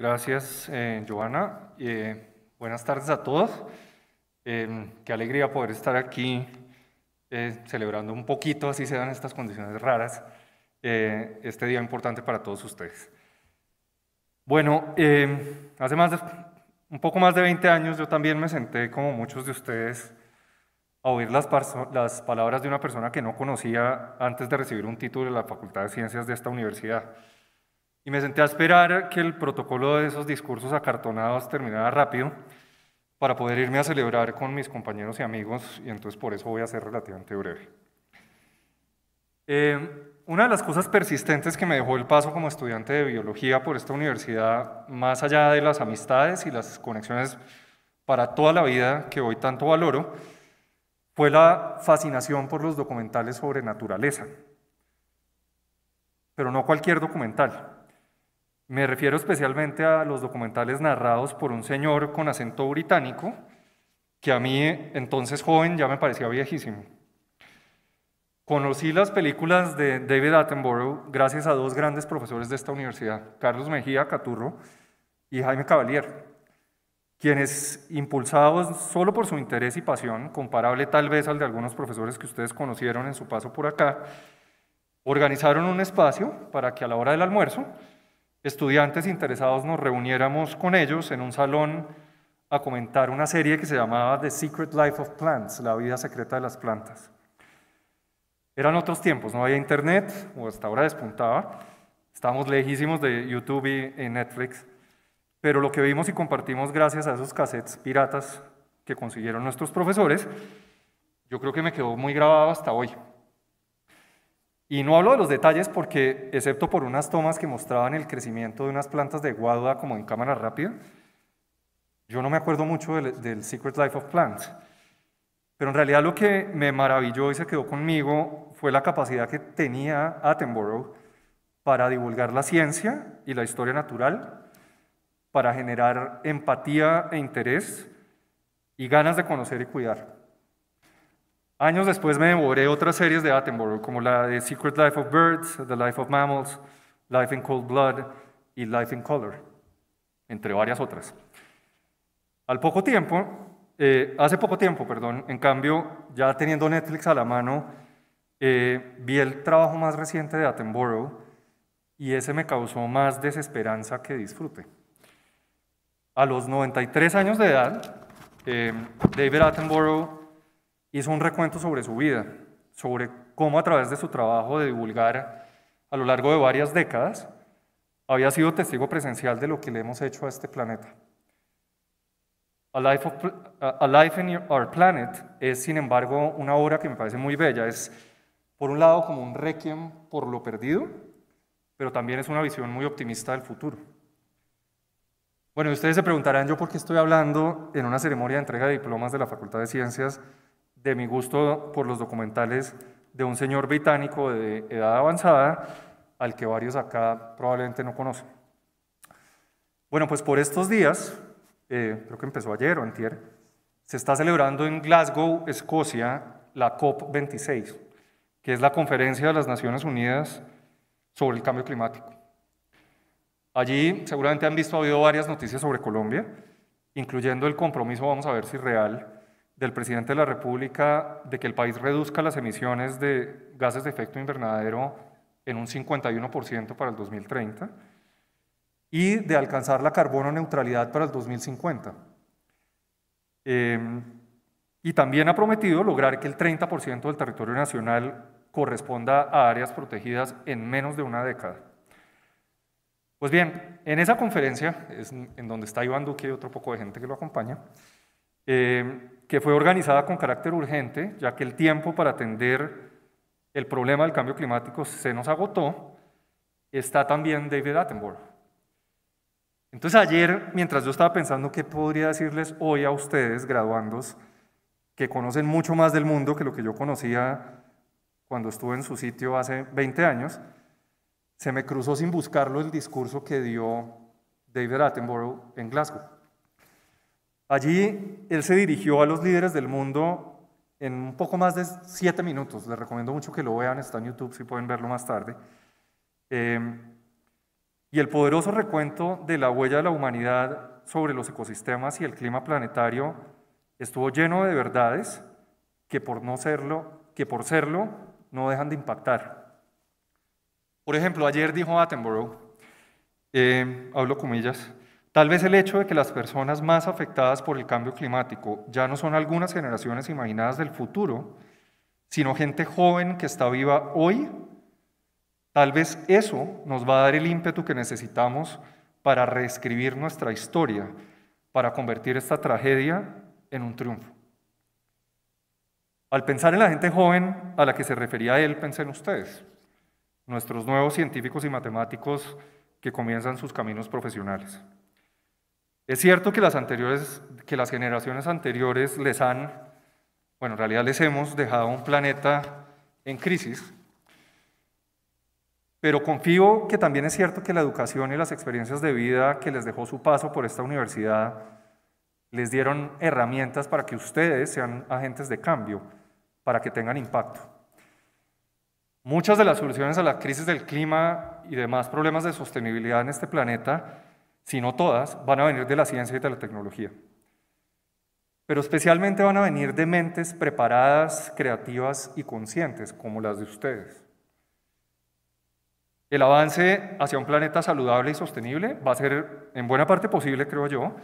Gracias, eh, Joana. Eh, buenas tardes a todos. Em, qué alegría poder estar aquí eh, celebrando un poquito, así se dan estas condiciones raras, eh, este día importante para todos ustedes. Bueno, em, hace más de, un poco más de 20 años yo también me senté, como muchos de ustedes, a oír las, las palabras de una persona que no conocía antes de recibir un título de la Facultad de Ciencias de esta universidad. Y me senté a esperar que el protocolo de esos discursos acartonados terminara rápido para poder irme a celebrar con mis compañeros y amigos, y entonces por eso voy a ser relativamente breve. Eh, una de las cosas persistentes que me dejó el paso como estudiante de biología por esta universidad, más allá de las amistades y las conexiones para toda la vida que hoy tanto valoro, fue la fascinación por los documentales sobre naturaleza. Pero no cualquier documental. Me refiero especialmente a los documentales narrados por un señor con acento británico, que a mí entonces joven ya me parecía viejísimo. Conocí las películas de David Attenborough gracias a dos grandes profesores de esta universidad, Carlos Mejía Caturro y Jaime Cavalier, quienes, impulsados solo por su interés y pasión, comparable tal vez al de algunos profesores que ustedes conocieron en su paso por acá, organizaron un espacio para que a la hora del almuerzo estudiantes interesados nos reuniéramos con ellos en un salón a comentar una serie que se llamaba The Secret Life of Plants, la vida secreta de las plantas. Eran otros tiempos, no había internet, o hasta ahora despuntaba, estábamos lejísimos de YouTube y Netflix, pero lo que vimos y compartimos gracias a esos cassettes piratas que consiguieron nuestros profesores, yo creo que me quedó muy grabado hasta hoy. Y no hablo de los detalles porque, excepto por unas tomas que mostraban el crecimiento de unas plantas de guadua como en cámara rápida, yo no me acuerdo mucho del, del Secret Life of Plants. Pero en realidad lo que me maravilló y se quedó conmigo fue la capacidad que tenía Attenborough para divulgar la ciencia y la historia natural, para generar empatía e interés y ganas de conocer y cuidar. Años después me devoré otras series de Attenborough, como la de Secret Life of Birds, The Life of Mammals, Life in Cold Blood y Life in Color, entre varias otras. Al poco tiempo, eh, hace poco tiempo, perdón, en cambio, ya teniendo Netflix a la mano, eh, vi el trabajo más reciente de Attenborough y ese me causó más desesperanza que disfrute. A los 93 años de edad, eh, David Attenborough hizo un recuento sobre su vida, sobre cómo a través de su trabajo de divulgar a lo largo de varias décadas, había sido testigo presencial de lo que le hemos hecho a este planeta. A Life, in Our Planet es, sin embargo, una obra que me parece muy bella. Es, por un lado, como un requiem por lo perdido, pero también es una visión muy optimista del futuro. Bueno, ustedes se preguntarán yo por qué estoy hablando en una ceremonia de entrega de diplomas de la Facultad de Ciencias de mi gusto por los documentales de un señor británico de edad avanzada, al que varios acá probablemente no conocen. Bueno, pues por estos días, eh, creo que empezó ayer o antier, se está celebrando en Glasgow, Escocia, la COP26, que es la conferencia de las Naciones Unidas sobre el cambio climático. Allí seguramente han visto, ha habido varias noticias sobre Colombia, incluyendo el compromiso, vamos a ver si real, del presidente de la República de que el país reduzca las emisiones de gases de efecto invernadero en un 51% para el 2030 y de alcanzar la carbono neutralidad para el 2050. Em, y también ha prometido lograr que el 30% del territorio nacional corresponda a áreas protegidas en menos de una década. Pues bien, en esa conferencia, en donde está Iván Duque y otro poco de gente que lo acompaña, eh, que fue organizada con carácter urgente, ya que el tiempo para atender el problema del cambio climático se nos agotó, está también David Attenborough. Entonces ayer, mientras yo estaba pensando qué podría decirles hoy a ustedes, graduandos, que conocen mucho más del mundo que lo que yo conocía cuando estuve en su sitio hace 20 años, se me cruzó sin buscarlo el discurso que dio David Attenborough en Glasgow. Allí él se dirigió a los líderes del mundo en un poco más de siete minutos. Les recomiendo mucho que lo vean, está en YouTube si pueden verlo más tarde. Em, y el poderoso recuento de la huella de la humanidad sobre los ecosistemas y el clima planetario estuvo lleno de verdades que por no serlo, que por serlo no dejan de impactar. Por ejemplo, ayer dijo Attenborough, em, hablo comillas, Tal vez el hecho de que las personas más afectadas por el cambio climático ya no son algunas generaciones imaginadas del futuro, sino gente joven que está viva hoy, tal vez eso nos va a dar el ímpetu que necesitamos para reescribir nuestra historia, para convertir esta tragedia en un triunfo. Al pensar en la gente joven a la que se refería él, pensé en ustedes, nuestros nuevos científicos y matemáticos que comienzan sus caminos profesionales. Es cierto que las, generaciones anteriores les han, bueno, en realidad les hemos dejado un planeta en crisis, pero confío que también es cierto que la educación y las experiencias de vida que les dejó su paso por esta universidad les dieron herramientas para que ustedes sean agentes de cambio, para que tengan impacto. Muchas de las soluciones a la crisis del clima y demás problemas de sostenibilidad en este planeta sino todas, van a venir de la ciencia y de la tecnología. Pero especialmente van a venir de mentes preparadas, creativas y conscientes, como las de ustedes. El avance hacia un planeta saludable y sostenible va a ser en buena parte posible, creo yo,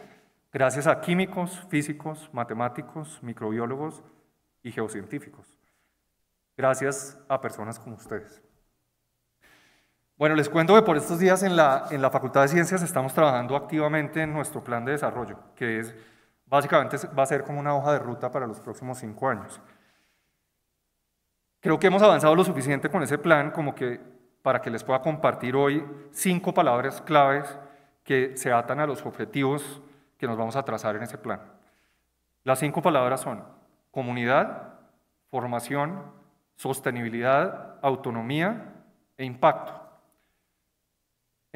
gracias a químicos, físicos, matemáticos, microbiólogos y geocientíficos. Gracias a personas como ustedes. Bueno, les cuento que por estos días en la, en la Facultad de Ciencias estamos trabajando activamente en nuestro plan de desarrollo, que es básicamente va a ser como una hoja de ruta para los próximos cinco años. Creo que hemos avanzado lo suficiente con ese plan como que para que les pueda compartir hoy cinco palabras claves que se atan a los objetivos que nos vamos a trazar en ese plan. Las cinco palabras son comunidad, formación, sostenibilidad, autonomía e impacto.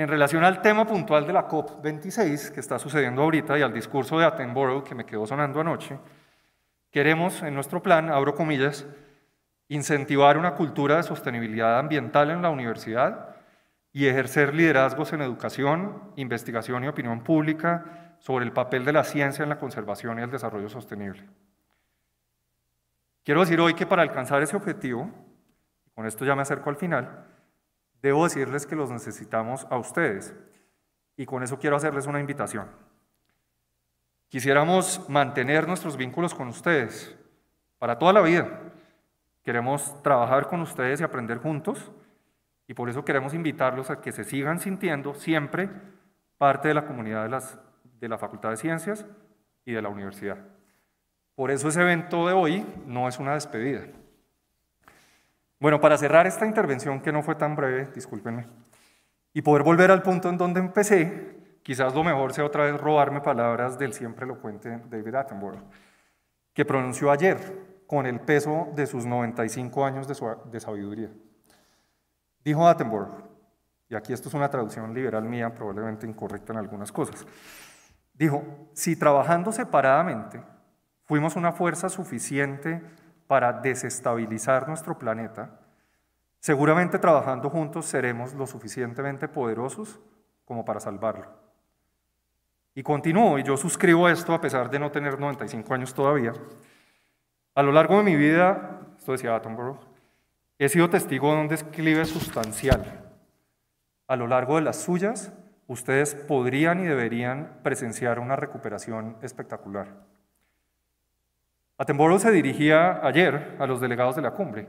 En relación al tema puntual de la COP26 que está sucediendo ahorita y al discurso de Attenborough que me quedó sonando anoche, queremos en nuestro plan, abro comillas, incentivar una cultura de sostenibilidad ambiental en la universidad y ejercer liderazgos en educación, investigación y opinión pública sobre el papel de la ciencia en la conservación y el desarrollo sostenible. Quiero decir hoy que para alcanzar ese objetivo, con esto ya me acerco al final, debo decirles que los necesitamos a ustedes. Y con eso quiero hacerles una invitación. Quisiéramos mantener nuestros vínculos con ustedes para toda la vida. Queremos trabajar con ustedes y aprender juntos. Y por eso queremos invitarlos a que se sigan sintiendo siempre parte de la comunidad de, las, de la Facultad de Ciencias y de la universidad. Por eso ese evento de hoy no es una despedida, bueno, para cerrar esta intervención que no fue tan breve, discúlpenme, y poder volver al punto en donde empecé, quizás lo mejor sea otra vez robarme palabras del siempre elocuente David Attenborough, que pronunció ayer con el peso de sus 95 años de, su, sabiduría. Dijo Attenborough, y aquí esto es una traducción liberal mía, probablemente incorrecta en algunas cosas, dijo, si trabajando separadamente fuimos una fuerza suficiente para desestabilizar nuestro planeta, seguramente trabajando juntos seremos lo suficientemente poderosos como para salvarlo. Y continúo, y yo suscribo esto a pesar de no tener 95 años todavía. A lo largo de mi vida, esto decía Attenborough, he sido testigo de un declive sustancial. A lo largo de las suyas, ustedes podrían y deberían presenciar una recuperación espectacular. Attenborough se dirigía ayer a los delegados de la cumbre,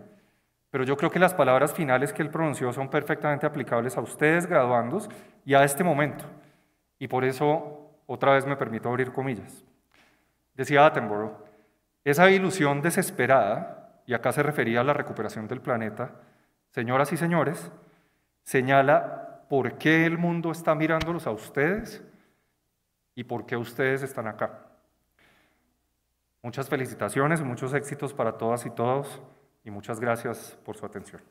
pero yo creo que las palabras finales que él pronunció son perfectamente aplicables a ustedes graduandos y a este momento. Y por eso otra vez me permito abrir comillas. Decía Attenborough, esa ilusión desesperada, y acá se refería a la recuperación del planeta, señoras y señores, señala por qué el mundo está mirándolos a ustedes y por qué ustedes están acá. Muchas felicitaciones, muchos éxitos para todas y todos y muchas gracias por su atención.